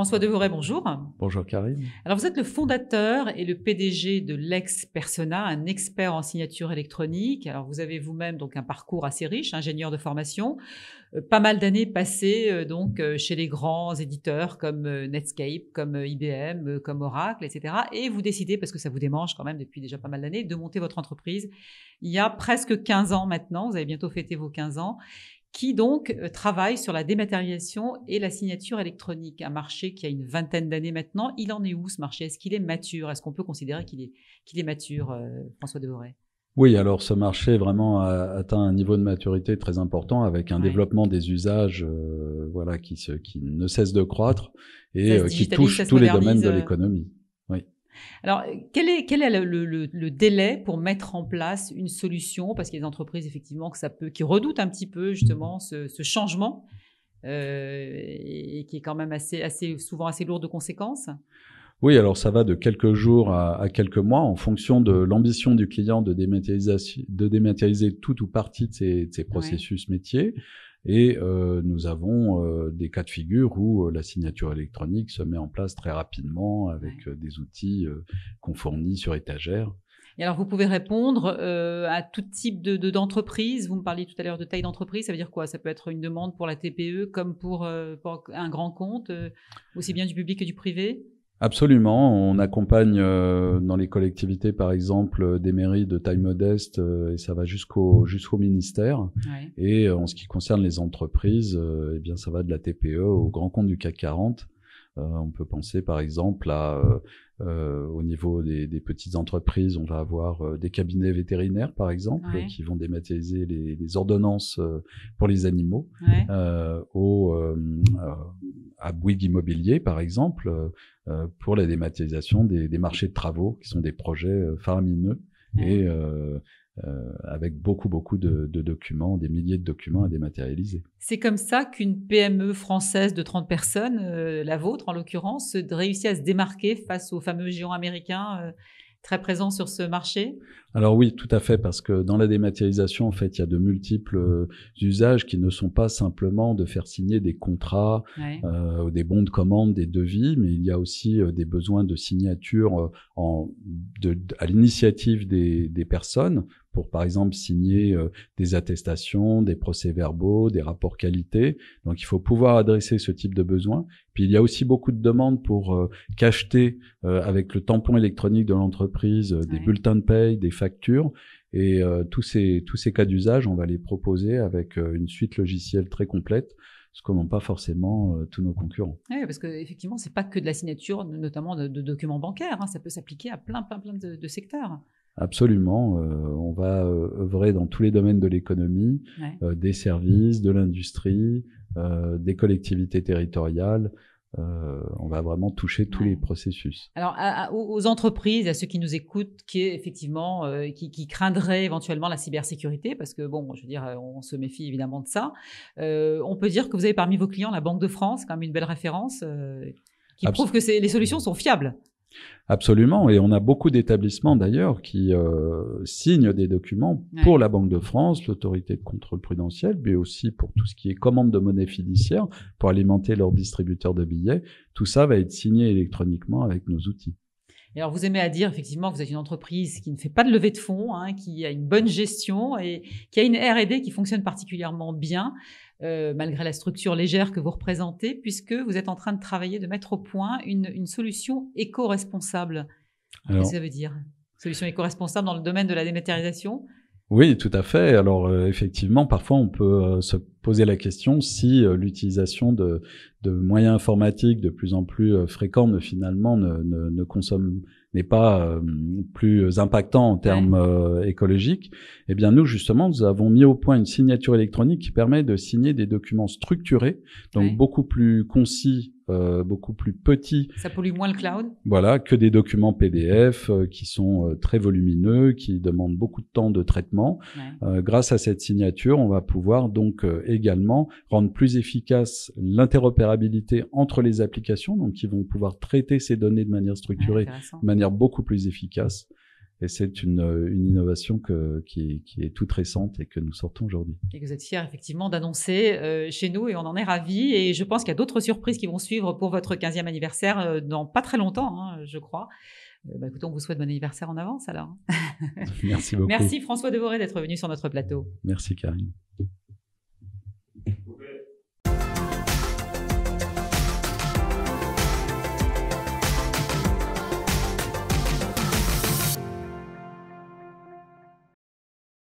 François Devoret, bonjour. Bonjour Karine. Alors vous êtes le fondateur et le PDG de Lex Persona, un expert en signature électronique. Alors vous avez vous-même donc un parcours assez riche, ingénieur de formation, euh, pas mal d'années passées euh, donc euh, chez les grands éditeurs comme Netscape, comme IBM, comme Oracle, etc. Et vous décidez parce que ça vous démange quand même depuis déjà pas mal d'années de monter votre entreprise. Il y a presque 15 ans maintenant, vous avez bientôt fêté vos 15 ans qui donc euh, travaille sur la dématérialisation et la signature électronique, un marché qui a une vingtaine d'années maintenant. Il en est où ce marché Est-ce qu'il est mature Est-ce qu'on peut considérer qu'il est, qu'il est mature, euh, François Devoré oui, alors ce marché vraiment atteint un niveau de maturité très important avec un développement des usages euh, voilà, qui, ne cesse de croître et qui touche tous les domaines de l'économie. Alors, euh, quel est, le, délai pour mettre en place une solution Parce qu'il y a des entreprises, effectivement, qui redoutent un petit peu, justement, ce, changement, euh, et, qui est quand même assez, souvent assez lourd de conséquences. Oui, alors ça va de quelques jours à, quelques mois en fonction de l'ambition du client de dématérialiser, de dématérialiser tout ou partie de ses, processus métiers. Et euh, nous avons euh, des cas de figure où euh, la signature électronique se met en place très rapidement avec des outils qu'on fournit sur étagère. Et alors, vous pouvez répondre à tout type de, d'entreprise. vous me parliez tout à l'heure de taille d'entreprise. Ça veut dire quoi Ça peut être une demande pour la TPE comme pour un grand compte, aussi bien du public que du privé Absolument. On accompagne euh, dans les collectivités, par exemple, euh, des mairies de taille modeste, euh, et ça va jusqu'au jusqu'au ministère. Et en ce qui concerne les entreprises, eh bien, ça va de la TPE au grand compte du CAC 40. on peut penser, par exemple, à au niveau des, des, petites entreprises, on va avoir des cabinets vétérinaires, par exemple, qui vont dématérialiser les, les ordonnances pour les animaux. au à Bouygues Immobilier, par exemple, euh, euh, pour la dématérialisation des, marchés de travaux, qui sont des projets euh, faramineux et avec beaucoup, beaucoup de, documents, des milliers de documents à dématérialiser. C'est comme ça qu'une PME française de 30 personnes, la vôtre en l'occurrence, réussit à se démarquer face aux fameux géants américains très présent sur ce marché Alors oui, tout à fait, parce que dans la dématérialisation, en fait, il y a de multiples euh, usages qui ne sont pas simplement de faire signer des contrats, euh, ou des bons de commande, des devis, mais il y a aussi euh, des besoins de signature à l'initiative des, personnes pour, par exemple, signer euh, des attestations, des procès-verbaux, des rapports qualité. Donc, il faut pouvoir adresser ce type de besoin. Puis, il y a aussi beaucoup de demandes pour euh, cacheter euh, avec le tampon électronique de l'entreprise des bulletins de paye, des factures. Et tous, ces, tous ces cas d'usage, on va les proposer avec une suite logicielle très complète ce que n'ont pas forcément tous nos concurrents. Oui, parce qu'effectivement, ce n'est pas que de la signature, notamment de, documents bancaires. Hein. ça peut s'appliquer à plein, plein, plein de secteurs. Absolument. Euh, on va euh, œuvrer dans tous les domaines de l'économie, euh, des services, de l'industrie, des collectivités territoriales. on va vraiment toucher tous les processus. Alors, aux entreprises, à ceux qui nous écoutent, qui effectivement, qui, craindraient éventuellement la cybersécurité, parce que bon, je veux dire, on se méfie évidemment de ça. on peut dire que vous avez parmi vos clients la Banque de France, quand même une belle référence, qui prouve que les solutions sont fiables. Absolument, et on a beaucoup d'établissements d'ailleurs qui euh, signent des documents pour la Banque de France, l'autorité de contrôle prudentiel, mais aussi pour tout ce qui est commande de monnaie fiduciaire, pour alimenter leurs distributeurs de billets. Tout ça va être signé électroniquement avec nos outils. alors, vous aimez à dire effectivement que vous êtes une entreprise qui ne fait pas de levée de fonds, hein, qui a une bonne gestion et qui a une R&D qui fonctionne particulièrement bien. Euh, malgré la structure légère que vous représentez, puisque vous êtes en train de travailler, de mettre au point une, une solution éco-responsable. Qu'est-ce que ça veut dire Solution éco-responsable dans le domaine de la dématérialisation oui, tout à fait. Alors euh, effectivement, parfois on peut euh, se poser la question si euh, l'utilisation de, moyens informatiques de plus en plus fréquents ne, finalement ne, ne, consomme n'est pas plus impactant en termes écologiques. Eh bien nous justement, nous avons mis au point une signature électronique qui permet de signer des documents structurés, donc beaucoup plus concis euh, beaucoup plus petits. Ça pollue moins le cloud. Voilà, que des documents PDF euh, qui sont euh, très volumineux, qui demandent beaucoup de temps de traitement. grâce à cette signature, on va pouvoir donc également rendre plus efficace l'interopérabilité entre les applications, donc qui vont pouvoir traiter ces données de manière structurée, de manière beaucoup plus efficace. Et c'est une, euh, innovation que, qui, est toute récente et que nous sortons aujourd'hui. Et que vous êtes fiers effectivement d'annoncer euh, chez nous et on en est ravis. Et je pense qu'il y a d'autres surprises qui vont suivre pour votre 15e anniversaire euh, dans pas très longtemps, hein, je crois. Bah, écoutez, on vous souhaite bon anniversaire en avance alors. Merci beaucoup. Merci François Devoré d'être venu sur notre plateau. Merci Karine.